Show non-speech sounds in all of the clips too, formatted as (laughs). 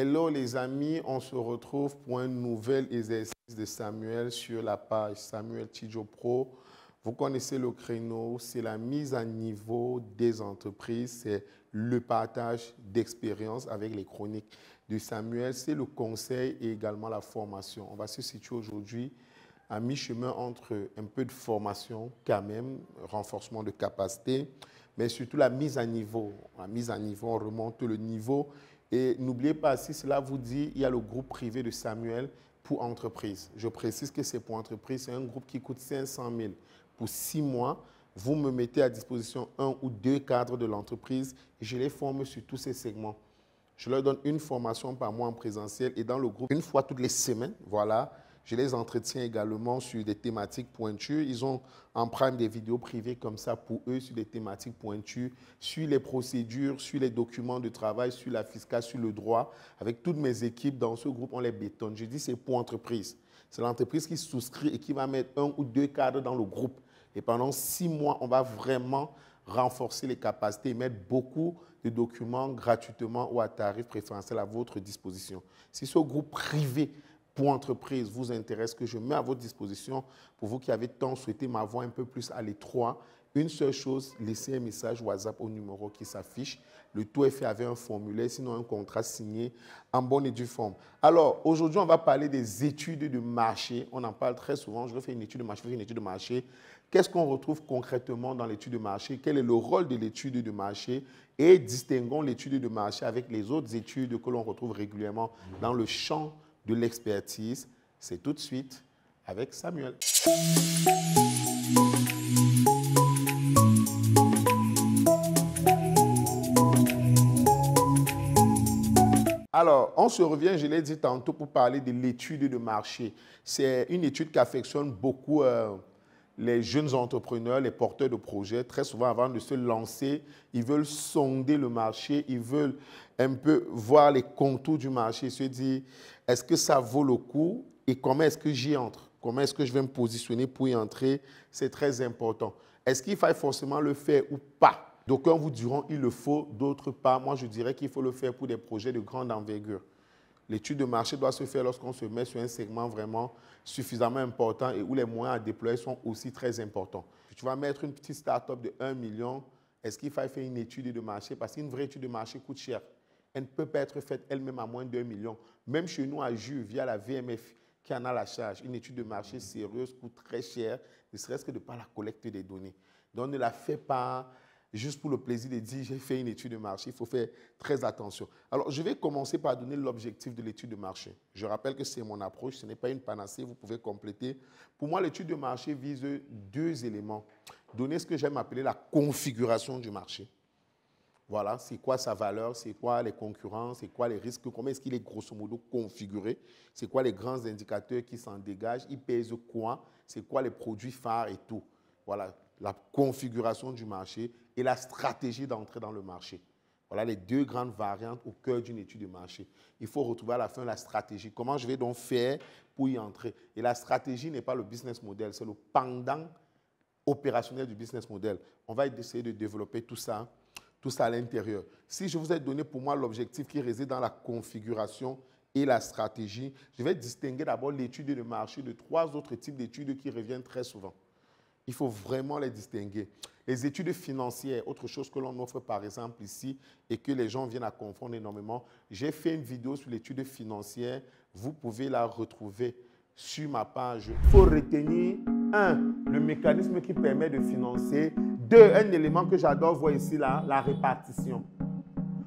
Hello les amis, on se retrouve pour un nouvel exercice de Samuel sur la page Samuel tijo Pro. Vous connaissez le créneau, c'est la mise à niveau des entreprises, c'est le partage d'expériences avec les chroniques de Samuel, c'est le conseil et également la formation. On va se situer aujourd'hui à mi-chemin entre un peu de formation quand même, renforcement de capacité, mais surtout la mise à niveau. La mise à niveau, on remonte le niveau et n'oubliez pas, si cela vous dit, il y a le groupe privé de Samuel pour entreprise. Je précise que c'est pour entreprise, c'est un groupe qui coûte 500 000. Pour six mois, vous me mettez à disposition un ou deux cadres de l'entreprise, je les forme sur tous ces segments. Je leur donne une formation par mois en présentiel et dans le groupe, une fois toutes les semaines, voilà, je les entretiens également sur des thématiques pointues. Ils ont en des vidéos privées comme ça pour eux sur des thématiques pointues, sur les procédures, sur les documents de travail, sur la fiscale, sur le droit. Avec toutes mes équipes dans ce groupe, on les bétonne. Je dis c'est pour entreprise. C'est l'entreprise qui souscrit et qui va mettre un ou deux cadres dans le groupe. Et pendant six mois, on va vraiment renforcer les capacités et mettre beaucoup de documents gratuitement ou à tarif préférentiel à votre disposition. Si ce groupe privé pour entreprise vous intéresse, que je mets à votre disposition pour vous qui avez tant souhaité m'avoir un peu plus à l'étroit, une seule chose, laissez un message WhatsApp au numéro qui s'affiche. Le tout est fait avec un formulaire, sinon un contrat signé en bonne et due forme. Alors, aujourd'hui, on va parler des études de marché. On en parle très souvent. Je fais une étude de marché, une étude de marché. Qu'est-ce qu'on retrouve concrètement dans l'étude de marché Quel est le rôle de l'étude de marché Et distinguons l'étude de marché avec les autres études que l'on retrouve régulièrement dans le champ de l'expertise, c'est tout de suite avec Samuel. Alors, on se revient, je l'ai dit tantôt, pour parler de l'étude de marché. C'est une étude qui affectionne beaucoup euh, les jeunes entrepreneurs, les porteurs de projets, très souvent avant de se lancer, ils veulent sonder le marché, ils veulent un peu voir les contours du marché, se dire est-ce que ça vaut le coup et comment est-ce que j'y entre Comment est-ce que je vais me positionner pour y entrer C'est très important. Est-ce qu'il faille forcément le faire ou pas D'aucuns vous diront il le faut, d'autres pas. Moi, je dirais qu'il faut le faire pour des projets de grande envergure. L'étude de marché doit se faire lorsqu'on se met sur un segment vraiment suffisamment important et où les moyens à déployer sont aussi très importants. Tu vas mettre une petite start-up de 1 million, est-ce qu'il faut faire une étude de marché Parce qu'une vraie étude de marché coûte cher. Elle ne peut pas être faite elle-même à moins d'un million. Même chez nous, à JU, via la VMF, qui en a la charge, une étude de marché sérieuse coûte très cher, ne serait-ce que de pas la collecte des données. Donc, ne la fait pas juste pour le plaisir de dire j'ai fait une étude de marché, il faut faire très attention. Alors, je vais commencer par donner l'objectif de l'étude de marché. Je rappelle que c'est mon approche, ce n'est pas une panacée, vous pouvez compléter. Pour moi, l'étude de marché vise deux éléments. Donner ce que j'aime appeler la configuration du marché. Voilà, c'est quoi sa valeur, c'est quoi les concurrents, c'est quoi les risques, comment est-ce qu'il est grosso modo configuré, c'est quoi les grands indicateurs qui s'en dégagent, il pèse quoi, c'est quoi les produits phares et tout. Voilà, la configuration du marché et la stratégie d'entrée dans le marché. Voilà les deux grandes variantes au cœur d'une étude de marché. Il faut retrouver à la fin la stratégie. Comment je vais donc faire pour y entrer Et la stratégie n'est pas le business model, c'est le pendant opérationnel du business model. On va essayer de développer tout ça, tout ça à l'intérieur. Si je vous ai donné pour moi l'objectif qui réside dans la configuration et la stratégie, je vais distinguer d'abord l'étude de marché de trois autres types d'études qui reviennent très souvent. Il faut vraiment les distinguer. Les études financières, autre chose que l'on offre par exemple ici et que les gens viennent à confondre énormément, j'ai fait une vidéo sur l'étude financière. Vous pouvez la retrouver sur ma page. Il faut retenir, un, le mécanisme qui permet de financer. Deux, un élément que j'adore voir ici, la répartition.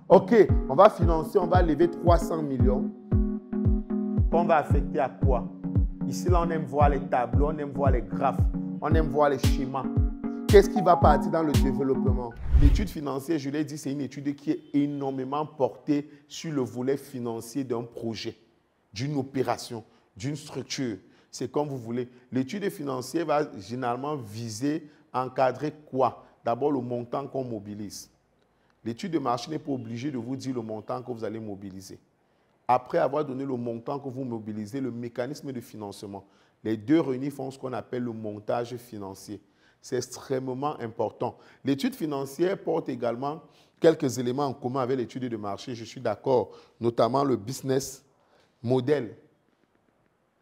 OK, on va financer, on va lever 300 millions. On va affecter à quoi Ici, là, on aime voir les tableaux, on aime voir les graphes on aime voir les schémas. Qu'est-ce qui va partir dans le développement L'étude financière, je l'ai dit, c'est une étude qui est énormément portée sur le volet financier d'un projet, d'une opération, d'une structure. C'est comme vous voulez. L'étude financière va généralement viser, encadrer quoi D'abord le montant qu'on mobilise. L'étude de marché n'est pas obligée de vous dire le montant que vous allez mobiliser. Après avoir donné le montant que vous mobilisez, le mécanisme de financement. Les deux réunis font ce qu'on appelle le montage financier. C'est extrêmement important. L'étude financière porte également quelques éléments en commun avec l'étude de marché, je suis d'accord, notamment le business model.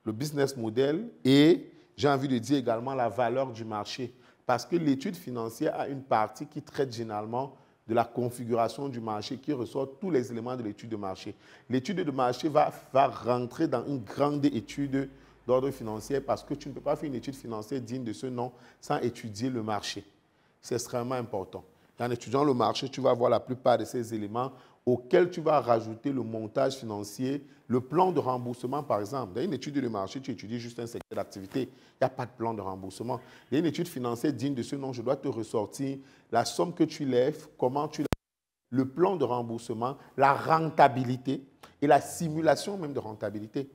Le business model et, j'ai envie de dire également, la valeur du marché. Parce que l'étude financière a une partie qui traite généralement de la configuration du marché qui ressort tous les éléments de l'étude de marché. L'étude de marché va, va rentrer dans une grande étude d'ordre financier parce que tu ne peux pas faire une étude financière digne de ce nom sans étudier le marché. C'est extrêmement important. en étudiant le marché, tu vas voir la plupart de ces éléments auxquels tu vas rajouter le montage financier, le plan de remboursement, par exemple. Dans une étude de marché, tu étudies juste un secteur d'activité. Il n'y a pas de plan de remboursement. Dans une étude financière digne de ce nom, je dois te ressortir la somme que tu lèves, comment tu le plan de remboursement, la rentabilité et la simulation même de rentabilité.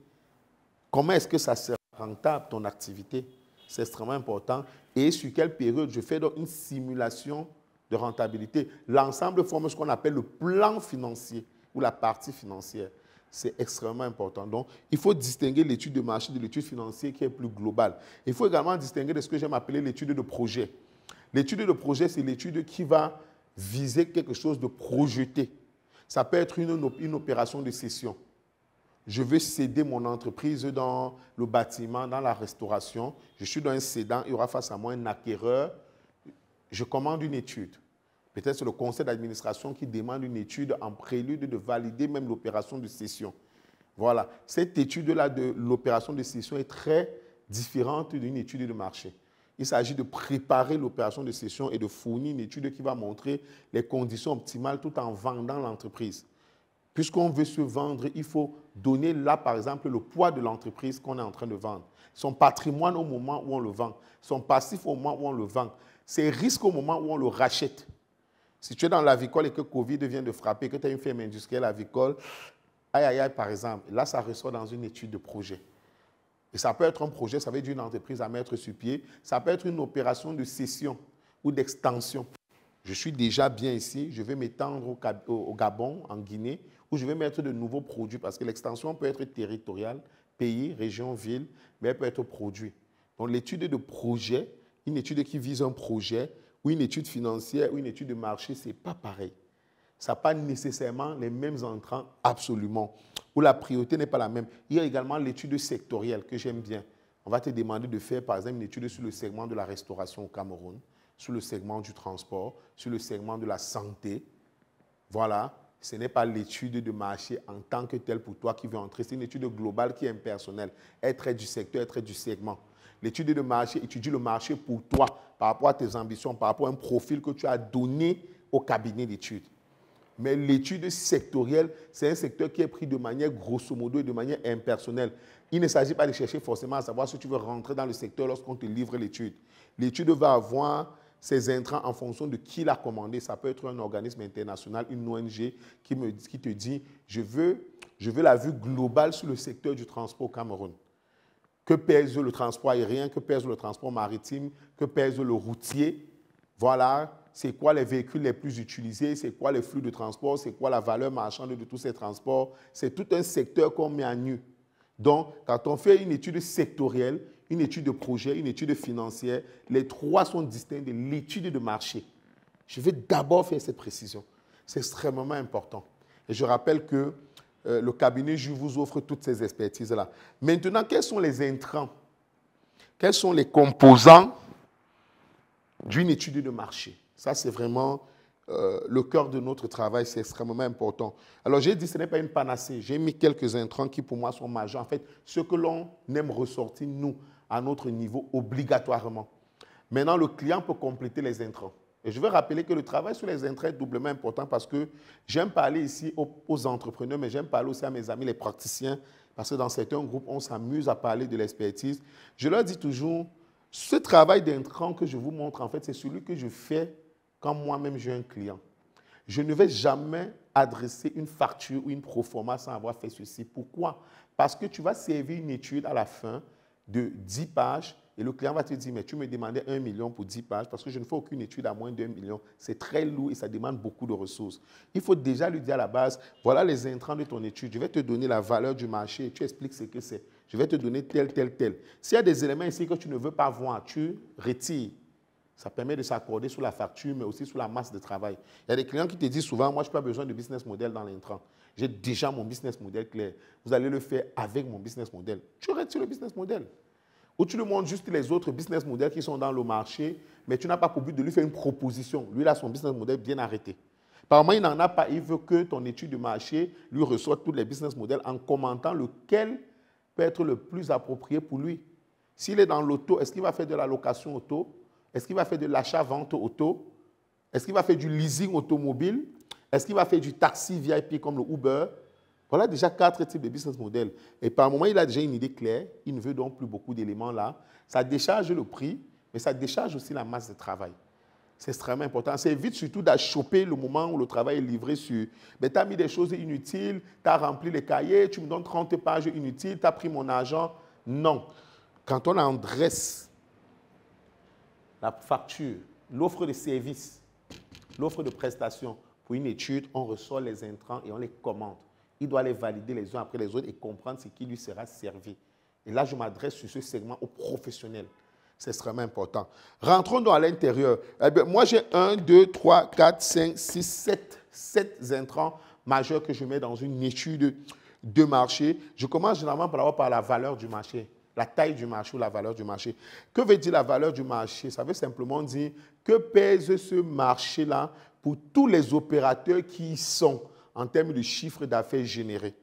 Comment est-ce que ça sera rentable, ton activité C'est extrêmement important. Et sur quelle période Je fais donc une simulation de rentabilité. L'ensemble forme ce qu'on appelle le plan financier ou la partie financière. C'est extrêmement important. Donc, il faut distinguer l'étude de marché de l'étude financière qui est plus globale. Il faut également distinguer de ce que j'aime appeler l'étude de projet. L'étude de projet, c'est l'étude qui va viser quelque chose de projeté. Ça peut être une, une opération de cession je veux céder mon entreprise dans le bâtiment, dans la restauration. Je suis dans un cédant, il y aura face à moi un acquéreur. Je commande une étude. Peut-être c'est le conseil d'administration qui demande une étude en prélude de valider même l'opération de cession. Voilà. Cette étude-là de l'opération de cession est très différente d'une étude de marché. Il s'agit de préparer l'opération de cession et de fournir une étude qui va montrer les conditions optimales tout en vendant l'entreprise. Puisqu'on veut se vendre, il faut donner là, par exemple, le poids de l'entreprise qu'on est en train de vendre, son patrimoine au moment où on le vend, son passif au moment où on le vend, ses risques au moment où on le rachète. Si tu es dans l'avicole et que Covid vient de frapper, que tu as une ferme industrielle avicole, aïe, aïe, aïe, par exemple, là, ça ressort dans une étude de projet. Et ça peut être un projet, ça veut dire une entreprise à mettre sur pied, ça peut être une opération de cession ou d'extension. Je suis déjà bien ici, je vais m'étendre au Gabon, en Guinée, je vais mettre de nouveaux produits, parce que l'extension peut être territoriale, pays, région, ville, mais elle peut être produit. Donc l'étude de projet, une étude qui vise un projet, ou une étude financière, ou une étude de marché, ce n'est pas pareil. Ça n'est pas nécessairement les mêmes entrants absolument, où la priorité n'est pas la même. Il y a également l'étude sectorielle que j'aime bien. On va te demander de faire, par exemple, une étude sur le segment de la restauration au Cameroun, sur le segment du transport, sur le segment de la santé. Voilà ce n'est pas l'étude de marché en tant que telle pour toi qui veut entrer, c'est une étude globale qui est impersonnelle. Être du secteur, être du segment. L'étude de marché étudie le marché pour toi par rapport à tes ambitions, par rapport à un profil que tu as donné au cabinet d'études. Mais l'étude sectorielle, c'est un secteur qui est pris de manière grosso modo et de manière impersonnelle. Il ne s'agit pas de chercher forcément à savoir si tu veux rentrer dans le secteur lorsqu'on te livre l'étude. L'étude va avoir ces intrants en fonction de qui l'a commandé. Ça peut être un organisme international, une ONG qui, me, qui te dit, je veux, je veux la vue globale sur le secteur du transport au Cameroun. Que pèse le transport aérien, que pèse le transport maritime, que pèse le routier. Voilà, c'est quoi les véhicules les plus utilisés, c'est quoi les flux de transport, c'est quoi la valeur marchande de tous ces transports. C'est tout un secteur qu'on met à nu. Donc, quand on fait une étude sectorielle, une étude de projet, une étude financière. Les trois sont distincts de l'étude de marché. Je vais d'abord faire cette précision. C'est extrêmement important. Et je rappelle que euh, le cabinet, je vous offre toutes ces expertises-là. Maintenant, quels sont les intrants Quels sont les composants d'une étude de marché Ça, c'est vraiment euh, le cœur de notre travail. C'est extrêmement important. Alors, j'ai dit, ce n'est pas une panacée. J'ai mis quelques intrants qui, pour moi, sont majeurs. En fait, ce que l'on aime ressortir, nous, à notre niveau obligatoirement. Maintenant, le client peut compléter les intrants. Et je veux rappeler que le travail sur les intrants est doublement important parce que j'aime parler ici aux, entrepreneurs, mais j'aime parler aussi à mes amis les praticiens, parce que dans certains groupes, on s'amuse à parler de l'expertise. Je leur dis toujours, ce travail d'intrants que je vous montre, en fait, c'est celui que je fais quand moi-même j'ai un client. Je ne vais jamais adresser une facture ou une proforma sans avoir fait ceci. Pourquoi Parce que tu vas servir une étude à la fin de 10 pages et le client va te dire, mais tu me demandais 1 million pour 10 pages parce que je ne fais aucune étude à moins d'un million. C'est très lourd et ça demande beaucoup de ressources. Il faut déjà lui dire à la base, voilà les intrants de ton étude, je vais te donner la valeur du marché, tu expliques ce que c'est. Je vais te donner tel, tel, tel. S'il y a des éléments ici que tu ne veux pas voir, tu retires. Ça permet de s'accorder sur la facture, mais aussi sur la masse de travail. Il y a des clients qui te disent souvent, moi, je n'ai pas besoin de business model dans l'intrant. J'ai déjà mon business model clair. Vous allez le faire avec mon business model. Tu restes sur le business model. Ou tu lui montres juste les autres business models qui sont dans le marché, mais tu n'as pas pour but de lui faire une proposition. Lui, il a son business model bien arrêté. Apparemment, il n'en a pas. Il veut que ton étude de marché lui reçoive tous les business models en commentant lequel peut être le plus approprié pour lui. S'il est dans l'auto, est-ce qu'il va faire de la location auto Est-ce qu'il va faire de l'achat-vente auto Est-ce qu'il va faire du leasing automobile est-ce qu'il va faire du taxi VIP comme le Uber Voilà déjà quatre types de business model. Et par moment, il a déjà une idée claire. Il ne veut donc plus beaucoup d'éléments là. Ça décharge le prix, mais ça décharge aussi la masse de travail. C'est extrêmement important. C'est vite surtout d'achoper le moment où le travail est livré sur. Mais ben, tu as mis des choses inutiles, tu as rempli les cahiers, tu me donnes 30 pages inutiles, tu as pris mon argent. Non. Quand on dresse la facture, l'offre de service, l'offre de prestation, pour une étude, on reçoit les intrants et on les commande. Il doit les valider les uns après les autres et comprendre ce qui lui sera servi. Et là, je m'adresse sur ce segment aux professionnels. C'est extrêmement important. Rentrons dans à l'intérieur. Eh moi, j'ai un, 2, 3, 4, 5, 6, 7, sept intrants majeurs que je mets dans une étude de marché. Je commence généralement par la valeur du marché la taille du marché ou la valeur du marché. Que veut dire la valeur du marché Ça veut simplement dire que pèse ce marché-là pour tous les opérateurs qui y sont en termes de chiffre d'affaires généré.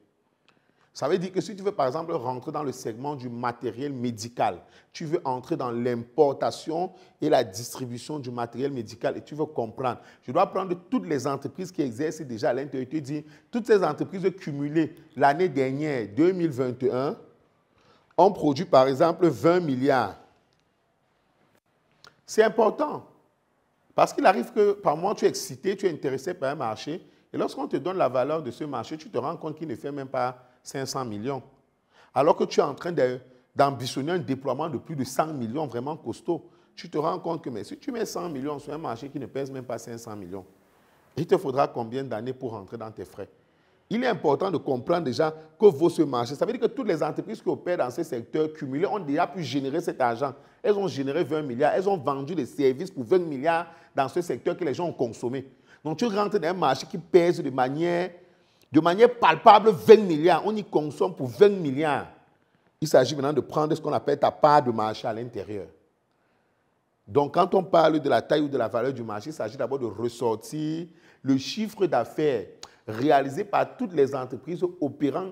Ça veut dire que si tu veux, par exemple, rentrer dans le segment du matériel médical, tu veux entrer dans l'importation et la distribution du matériel médical et tu veux comprendre, je dois prendre toutes les entreprises qui exercent déjà à l'intérieur et toutes ces entreprises cumulées l'année dernière, 2021, on produit par exemple 20 milliards. C'est important. Parce qu'il arrive que par moment tu es excité, tu es intéressé par un marché. Et lorsqu'on te donne la valeur de ce marché, tu te rends compte qu'il ne fait même pas 500 millions. Alors que tu es en train d'ambitionner un déploiement de plus de 100 millions vraiment costaud. Tu te rends compte que si tu mets 100 millions sur un marché qui ne pèse même pas 500 millions, il te faudra combien d'années pour rentrer dans tes frais il est important de comprendre déjà que vaut ce marché. Ça veut dire que toutes les entreprises qui opèrent dans ce secteurs cumulés ont déjà pu générer cet argent. Elles ont généré 20 milliards, elles ont vendu des services pour 20 milliards dans ce secteur que les gens ont consommé. Donc tu rentres dans un marché qui pèse de manière, de manière palpable 20 milliards. On y consomme pour 20 milliards. Il s'agit maintenant de prendre ce qu'on appelle ta part de marché à l'intérieur. Donc, quand on parle de la taille ou de la valeur du marché, il s'agit d'abord de ressortir le chiffre d'affaires réalisé par toutes les entreprises opérant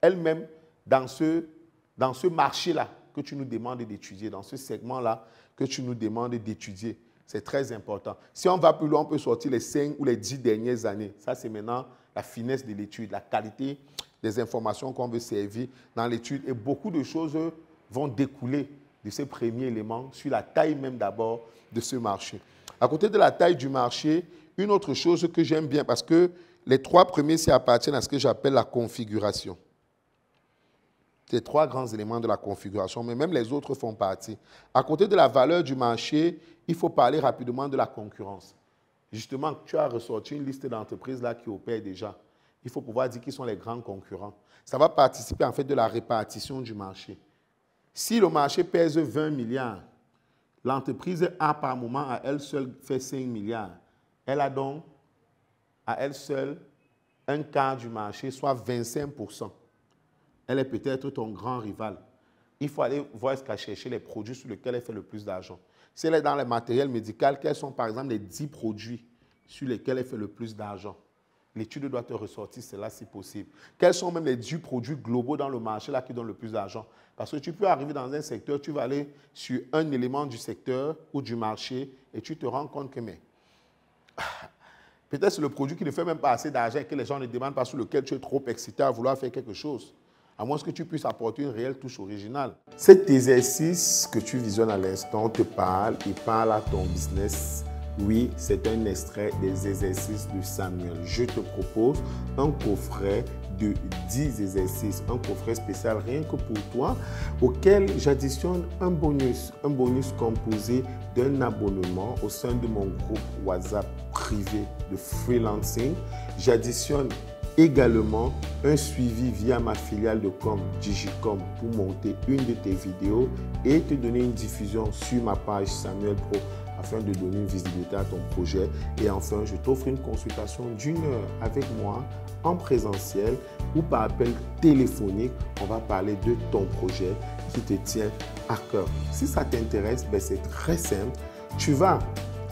elles-mêmes dans ce, dans ce marché-là que tu nous demandes d'étudier, dans ce segment-là que tu nous demandes d'étudier. C'est très important. Si on va plus loin, on peut sortir les cinq ou les dix dernières années. Ça, c'est maintenant la finesse de l'étude, la qualité des informations qu'on veut servir dans l'étude. Et beaucoup de choses vont découler de ces premiers éléments sur la taille même d'abord de ce marché. À côté de la taille du marché, une autre chose que j'aime bien, parce que les trois premiers, c'est appartiennent à ce que j'appelle la configuration. Ces trois grands éléments de la configuration, mais même les autres font partie. À côté de la valeur du marché, il faut parler rapidement de la concurrence. Justement, tu as ressorti une liste d'entreprises là qui opèrent déjà. Il faut pouvoir dire qui sont les grands concurrents. Ça va participer en fait de la répartition du marché. Si le marché pèse 20 milliards, l'entreprise A par moment à elle seule fait 5 milliards. Elle a donc elle seule un quart du marché, soit 25%. Elle est peut-être ton grand rival. Il faut aller voir ce qu'elle cherche, les produits sur lesquels elle fait le plus d'argent. Si elle est dans le matériel médical, quels sont par exemple les 10 produits sur lesquels elle fait le plus d'argent L'étude doit te ressortir cela si possible. Quels sont même les 10 produits globaux dans le marché là qui donnent le plus d'argent Parce que tu peux arriver dans un secteur, tu vas aller sur un élément du secteur ou du marché et tu te rends compte que mais Peut-être c'est le produit qui ne fait même pas assez d'argent et que les gens ne demandent pas, sur lequel tu es trop excité à vouloir faire quelque chose. À moins que tu puisses apporter une réelle touche originale. Cet exercice que tu visionnes à l'instant te parle, et parle à ton business. Oui, c'est un extrait des exercices de Samuel. Je te propose un coffret 10 exercices, un coffret spécial rien que pour toi, auquel j'additionne un bonus, un bonus composé d'un abonnement au sein de mon groupe WhatsApp privé de freelancing. J'additionne également un suivi via ma filiale de com Digicom pour monter une de tes vidéos et te donner une diffusion sur ma page Samuel Pro afin de donner une visibilité à ton projet. Et enfin, je t'offre une consultation d'une heure avec moi en présentiel ou par appel téléphonique. On va parler de ton projet qui te tient à cœur. Si ça t'intéresse, ben, c'est très simple. Tu vas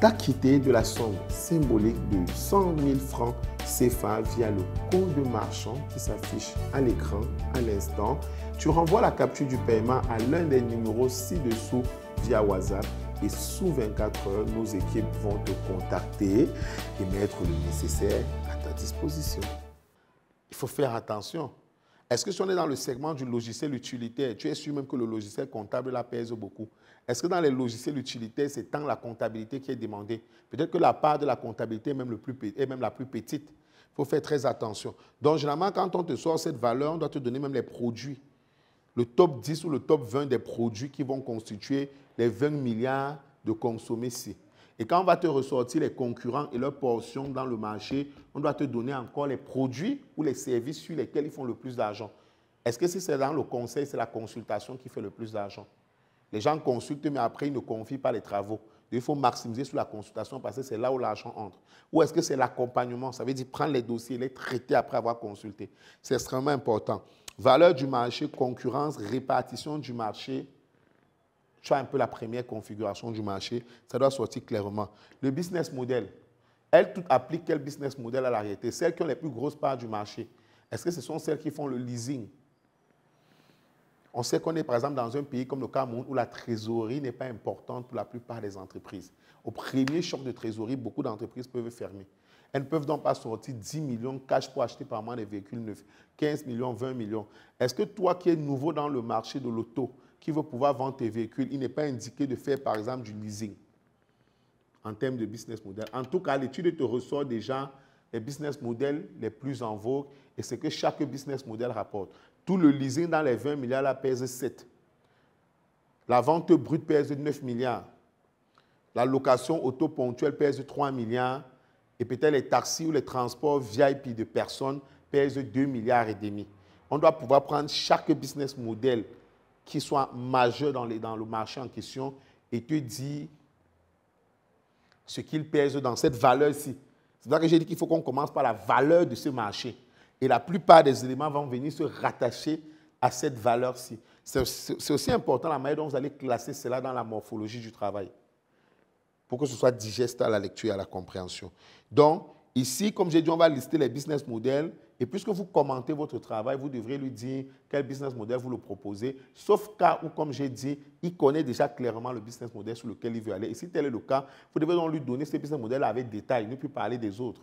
t'acquitter de la somme symbolique de 100 000 francs CFA via le compte de marchand qui s'affiche à l'écran à l'instant. Tu renvoies la capture du paiement à l'un des numéros ci-dessous via WhatsApp et sous 24 heures, nos équipes vont te contacter et mettre le nécessaire à ta disposition. Il faut faire attention. Est-ce que si on est dans le segment du logiciel utilitaire, tu es sûr même que le logiciel comptable la pèse beaucoup Est-ce que dans les logiciels utilitaires, c'est tant la comptabilité qui est demandée Peut-être que la part de la comptabilité même, le plus, est même la plus petite. Il faut faire très attention. Donc, généralement, quand on te sort cette valeur, on doit te donner même les produits. Le top 10 ou le top 20 des produits qui vont constituer les 20 milliards de consommer ici. Et quand on va te ressortir les concurrents et leur portion dans le marché, on doit te donner encore les produits ou les services sur lesquels ils font le plus d'argent. Est-ce que si c'est dans le conseil, c'est la consultation qui fait le plus d'argent Les gens consultent, mais après, ils ne confient pas les travaux. Il faut maximiser sur la consultation parce que c'est là où l'argent entre. Ou est-ce que c'est l'accompagnement Ça veut dire prendre les dossiers les traiter après avoir consulté. C'est extrêmement important. Valeur du marché, concurrence, répartition du marché, tu un peu la première configuration du marché, ça doit sortir clairement. Le business model, elle, toutes appliquent quel business model à la réalité Celles qui ont les plus grosses parts du marché, est-ce que ce sont celles qui font le leasing On sait qu'on est par exemple dans un pays comme le Cameroun où la trésorerie n'est pas importante pour la plupart des entreprises. Au premier choc de trésorerie, beaucoup d'entreprises peuvent fermer. Elles ne peuvent donc pas sortir 10 millions cash pour acheter par mois des véhicules neufs, 15 millions, 20 millions. Est-ce que toi qui es nouveau dans le marché de l'auto, qui veut pouvoir vendre tes véhicules, il n'est pas indiqué de faire, par exemple, du leasing en termes de business model. En tout cas, l'étude te ressort déjà les business models les plus en vogue et ce que chaque business model rapporte. Tout le leasing dans les 20 milliards là, pèse 7. La vente brute pèse 9 milliards. La location auto ponctuelle pèse 3 milliards. Et peut-être les taxis ou les transports VIP de personnes pèsent 2 milliards et demi. On doit pouvoir prendre chaque business model qui soit majeur dans, le marché en question et te dit ce qu'il pèse dans cette valeur-ci. C'est pour que j'ai dit qu'il faut qu'on commence par la valeur de ce marché. Et la plupart des éléments vont venir se rattacher à cette valeur-ci. C'est aussi important la manière dont vous allez classer cela dans la morphologie du travail pour que ce soit digeste à la lecture et à la compréhension. Donc, ici, comme j'ai dit, on va lister les business models et puisque vous commentez votre travail, vous devrez lui dire quel business model vous le proposez, sauf cas où, comme j'ai dit, il connaît déjà clairement le business model sur lequel il veut aller. Et si tel est le cas, vous devez donc lui donner ce business model avec détail, ne plus parler des autres.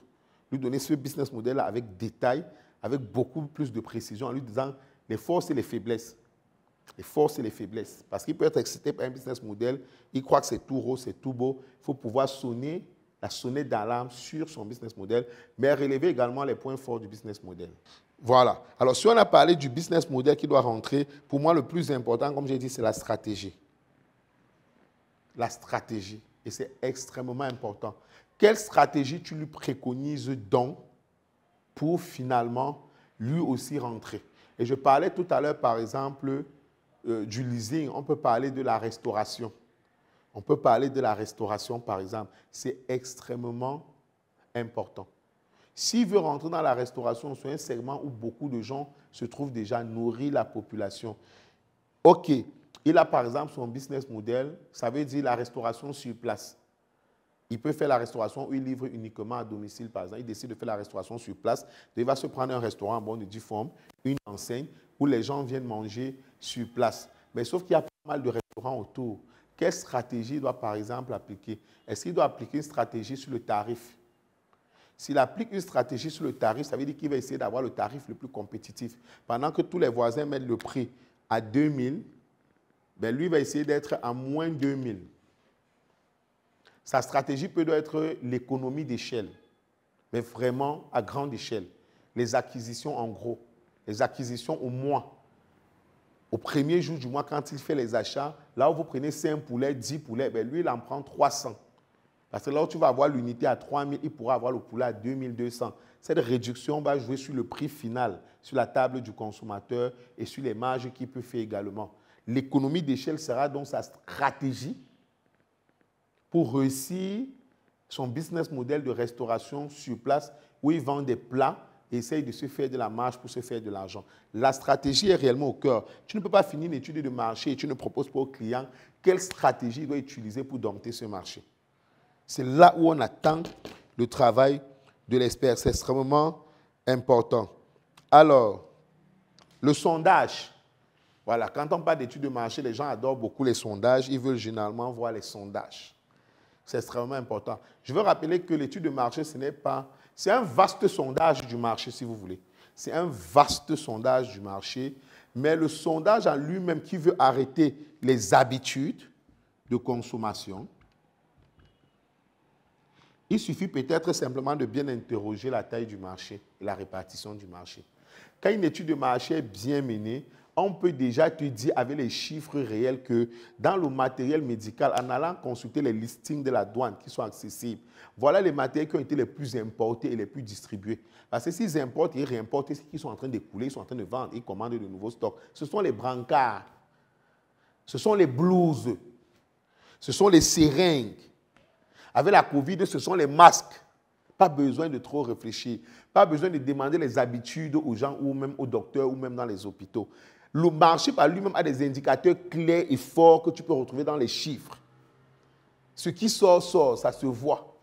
Lui donner ce business model avec détail, avec beaucoup plus de précision, en lui disant les forces et les faiblesses. Les forces et les faiblesses. Parce qu'il peut être excité par un business model, il croit que c'est tout rose, c'est tout beau. Il faut pouvoir sonner sonner d'alarme sur son business model, mais relever également les points forts du business model. Voilà. Alors, si on a parlé du business model qui doit rentrer, pour moi, le plus important, comme j'ai dit, c'est la stratégie. La stratégie. Et c'est extrêmement important. Quelle stratégie tu lui préconises donc pour finalement lui aussi rentrer Et je parlais tout à l'heure, par exemple, euh, du leasing. On peut parler de la restauration. On peut parler de la restauration, par exemple. C'est extrêmement important. S'il veut rentrer dans la restauration, c'est un segment où beaucoup de gens se trouvent déjà nourris la population. OK, il a par exemple son business model, ça veut dire la restauration sur place. Il peut faire la restauration ou il livre uniquement à domicile, par exemple. Il décide de faire la restauration sur place. Il va se prendre un restaurant bon, de et formes, une enseigne où les gens viennent manger sur place. Mais sauf qu'il y a pas mal de restaurants autour. Quelle stratégie il doit, par exemple, appliquer Est-ce qu'il doit appliquer une stratégie sur le tarif S'il applique une stratégie sur le tarif, ça veut dire qu'il va essayer d'avoir le tarif le plus compétitif. Pendant que tous les voisins mettent le prix à 2000, ben lui va essayer d'être à moins 2000. Sa stratégie peut être l'économie d'échelle, mais vraiment à grande échelle. Les acquisitions en gros, les acquisitions au moins au premier jour du mois, quand il fait les achats, là où vous prenez 5 poulets, 10 poulets, ben lui, il en prend 300. Parce que là où tu vas avoir l'unité à 3000, il pourra avoir le poulet à 2200. Cette réduction va jouer sur le prix final, sur la table du consommateur et sur les marges qu'il peut faire également. L'économie d'échelle sera donc sa stratégie pour réussir son business model de restauration sur place où il vend des plats essaye de se faire de la marge pour se faire de l'argent. La stratégie est réellement au cœur. Tu ne peux pas finir une étude de marché et tu ne proposes pas au client quelle stratégie il doit utiliser pour dompter ce marché. C'est là où on attend le travail de l'expert. C'est extrêmement important. Alors, le sondage. Voilà, quand on parle d'études de marché, les gens adorent beaucoup les sondages. Ils veulent généralement voir les sondages. C'est extrêmement important. Je veux rappeler que l'étude de marché, ce n'est pas c'est un vaste sondage du marché, si vous voulez. C'est un vaste sondage du marché, mais le sondage en lui-même qui veut arrêter les habitudes de consommation, il suffit peut-être simplement de bien interroger la taille du marché la répartition du marché. Quand une étude de marché est bien menée, on peut déjà te dire avec les chiffres réels que dans le matériel médical, en allant consulter les listings de la douane qui sont accessibles, voilà les matériels qui ont été les plus importés et les plus distribués. Parce que s'ils importent, ils réimportent ce qu'ils sont en train de couler, ils sont en train de vendre, ils commandent de nouveaux stocks. Ce sont les brancards, ce sont les blouses, ce sont les seringues. Avec la COVID, ce sont les masques. Pas besoin de trop réfléchir. Pas besoin de demander les habitudes aux gens ou même aux docteurs ou même dans les hôpitaux. Le marché par lui-même a des indicateurs clairs et forts que tu peux retrouver dans les chiffres. Ce qui sort, sort, ça se voit.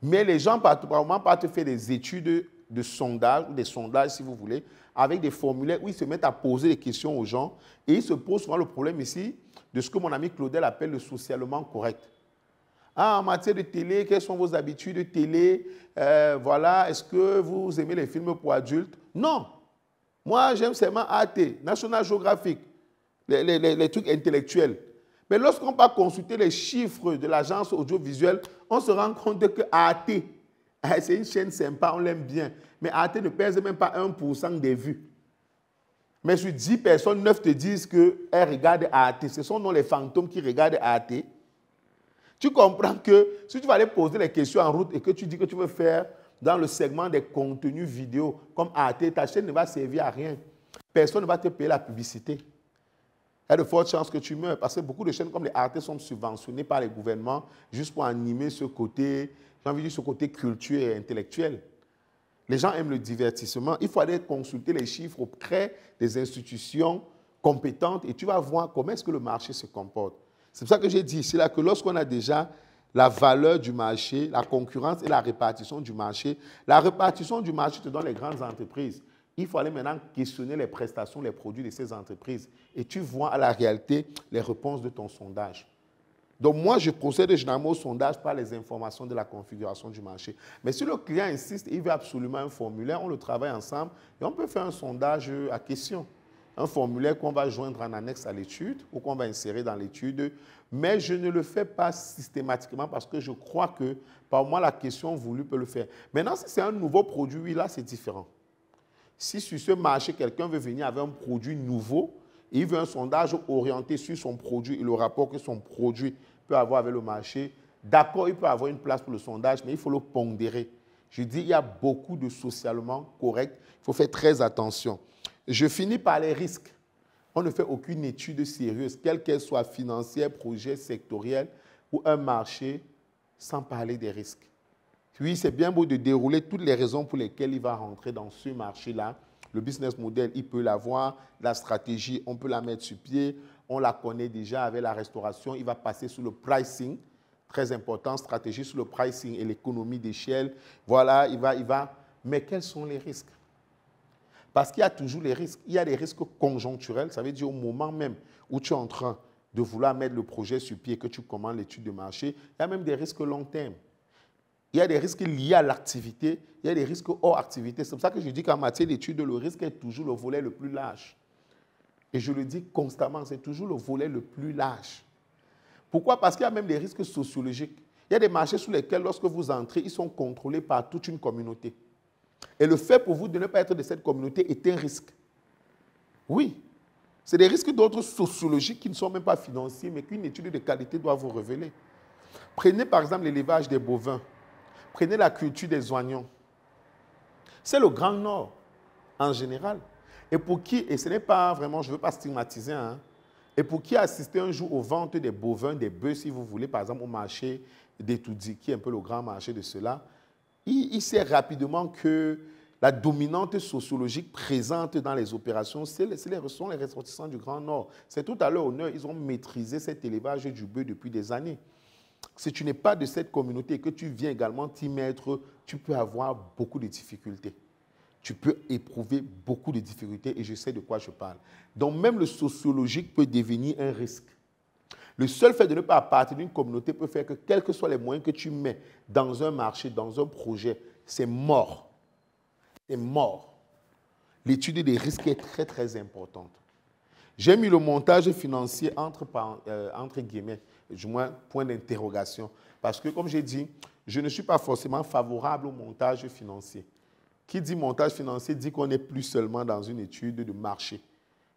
Mais les gens, probablement, te faire des études de sondage, des sondages, si vous voulez, avec des formulaires où ils se mettent à poser des questions aux gens. Et ils se posent souvent le problème ici de ce que mon ami Claudel appelle le socialement correct. Ah, en matière de télé, quelles sont vos habitudes de télé euh, Voilà, est-ce que vous aimez les films pour adultes Non. Moi, j'aime seulement AT, National Geographic, les, trucs intellectuels. Mais lorsqu'on va consulter les chiffres de l'agence audiovisuelle, on se rend compte que AT, (laughs) ah, c'est une chaîne sympa, on l'aime bien. Mais AT ne pèse même pas 1% des vues. Mais sur 10 personnes, 9 te disent qu'elles eh, regardent AT. Ce sont non les fantômes qui regardent AT. Tu comprends que si tu vas aller poser les questions en route et que tu dis que tu veux faire dans le segment des contenus vidéo comme AT, ta chaîne ne va servir à rien. Personne ne va te payer la publicité. Il y a de fortes chances que tu meurs parce que beaucoup de chaînes comme les Arte sont subventionnées par les gouvernements juste pour animer ce côté, j'ai envie de dire ce côté culturel et intellectuel. Les gens aiment le divertissement. Il faut aller consulter les chiffres auprès des institutions compétentes et tu vas voir comment est-ce que le marché se comporte. C'est pour ça que j'ai dit c'est là que lorsqu'on a déjà la valeur du marché, la concurrence et la répartition du marché, la répartition du marché te donne les grandes entreprises. Il faut aller maintenant questionner les prestations, les produits de ces entreprises. Et tu vois à la réalité les réponses de ton sondage. Donc moi, je procède généralement au sondage par les informations de la configuration du marché. Mais si le client insiste, il veut absolument un formulaire, on le travaille ensemble et on peut faire un sondage à question un formulaire qu'on va joindre en annexe à l'étude ou qu'on va insérer dans l'étude, mais je ne le fais pas systématiquement parce que je crois que par moi, la question voulue peut le faire. Maintenant, si c'est un nouveau produit, oui, là, c'est différent. Si sur ce marché, quelqu'un veut venir avec un produit nouveau, il veut un sondage orienté sur son produit et le rapport que son produit peut avoir avec le marché, d'accord, il peut avoir une place pour le sondage, mais il faut le pondérer. Je dis, il y a beaucoup de socialement correct, il faut faire très attention. Je finis par les risques. On ne fait aucune étude sérieuse, quelle qu'elle soit financière, projet sectoriel ou un marché, sans parler des risques. Oui, c'est bien beau de dérouler toutes les raisons pour lesquelles il va rentrer dans ce marché-là. Le business model, il peut l'avoir. La stratégie, on peut la mettre sur pied. On la connaît déjà avec la restauration. Il va passer sur le pricing, très important, stratégie sur le pricing et l'économie d'échelle. Voilà, il va, il va. Mais quels sont les risques parce qu'il y a toujours les risques. Il y a des risques conjoncturels. Ça veut dire au moment même où tu es en train de vouloir mettre le projet sur pied, que tu commandes l'étude de marché, il y a même des risques long terme. Il y a des risques liés à l'activité, il y a des risques hors activité. C'est pour ça que je dis qu'en matière d'études, le risque est toujours le volet le plus large. Et je le dis constamment, c'est toujours le volet le plus large. Pourquoi Parce qu'il y a même des risques sociologiques. Il y a des marchés sur lesquels, lorsque vous entrez, ils sont contrôlés par toute une communauté. Et le fait pour vous de ne pas être de cette communauté est un risque. Oui. C'est des risques d'autres sociologiques qui ne sont même pas financiers, mais qu'une étude de qualité doit vous révéler. Prenez par exemple l'élevage des bovins. Prenez la culture des oignons. C'est le Grand Nord, en général. Et pour qui, et ce n'est pas vraiment, je ne veux pas stigmatiser, hein, et pour qui assister un jour aux ventes des bovins, des bœufs, si vous voulez, par exemple au marché d'Etoudi, qui est un peu le grand marché de cela, il, sait rapidement que la dominante sociologique présente dans les opérations, ce les, sont les ressortissants du Grand Nord. C'est tout à leur honneur, ils ont maîtrisé cet élevage du bœuf depuis des années. Si tu n'es pas de cette communauté et que tu viens également t'y mettre, tu peux avoir beaucoup de difficultés. Tu peux éprouver beaucoup de difficultés et je sais de quoi je parle. Donc même le sociologique peut devenir un risque. Le seul fait de ne pas appartenir à une communauté peut faire que, quels que soient les moyens que tu mets dans un marché, dans un projet, c'est mort. C'est mort. L'étude des risques est très, très importante. J'ai mis le montage financier entre, euh, entre guillemets, du moins point d'interrogation, parce que, comme j'ai dit, je ne suis pas forcément favorable au montage financier. Qui dit montage financier dit qu'on n'est plus seulement dans une étude de marché.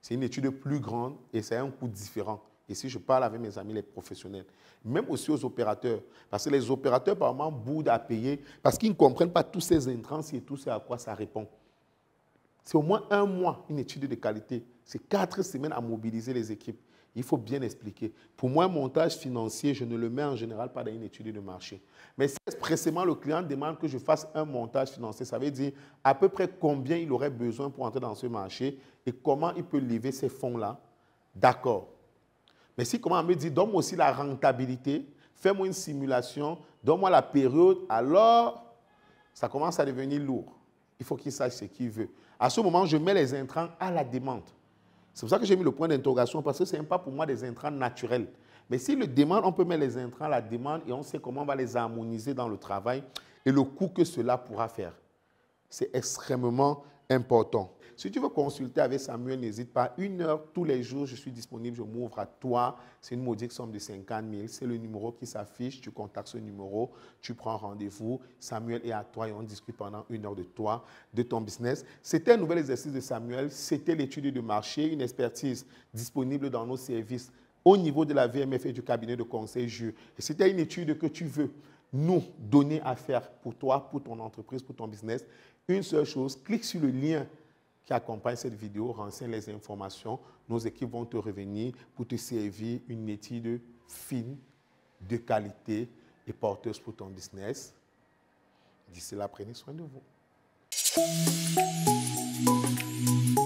C'est une étude plus grande et c'est un coût différent. Et si je parle avec mes amis, les professionnels, même aussi aux opérateurs, parce que les opérateurs, par moment, boudent à payer parce qu'ils ne comprennent pas tous ces intrants et tout ce à quoi ça répond. C'est au moins un mois une étude de qualité. C'est quatre semaines à mobiliser les équipes. Il faut bien expliquer. Pour moi, un montage financier, je ne le mets en général pas dans une étude de marché. Mais si expressément le client demande que je fasse un montage financier, ça veut dire à peu près combien il aurait besoin pour entrer dans ce marché et comment il peut lever ces fonds-là. D'accord. Mais si comment on me dit, donne-moi aussi la rentabilité, fais-moi une simulation, donne-moi la période, alors ça commence à devenir lourd. Il faut qu'il sache ce qu'il veut. À ce moment, je mets les intrants à la demande. C'est pour ça que j'ai mis le point d'interrogation, parce que ce n'est pas pour moi des intrants naturels. Mais si le demande, on peut mettre les intrants à la demande et on sait comment on va les harmoniser dans le travail et le coût que cela pourra faire. C'est extrêmement important. Si tu veux consulter avec Samuel, n'hésite pas. Une heure tous les jours, je suis disponible, je m'ouvre à toi. C'est une modique somme de 50 000. C'est le numéro qui s'affiche. Tu contactes ce numéro, tu prends rendez-vous. Samuel est à toi et on discute pendant une heure de toi, de ton business. C'était un nouvel exercice de Samuel. C'était l'étude de marché, une expertise disponible dans nos services au niveau de la VMF et du cabinet de conseil jeu. C'était une étude que tu veux nous donner à faire pour toi, pour ton entreprise, pour ton business. Une seule chose, clique sur le lien qui accompagne cette vidéo renseigne les informations. Nos équipes vont te revenir pour te servir une étude fine, de qualité et porteuse pour ton business. D'ici là, prenez soin de vous.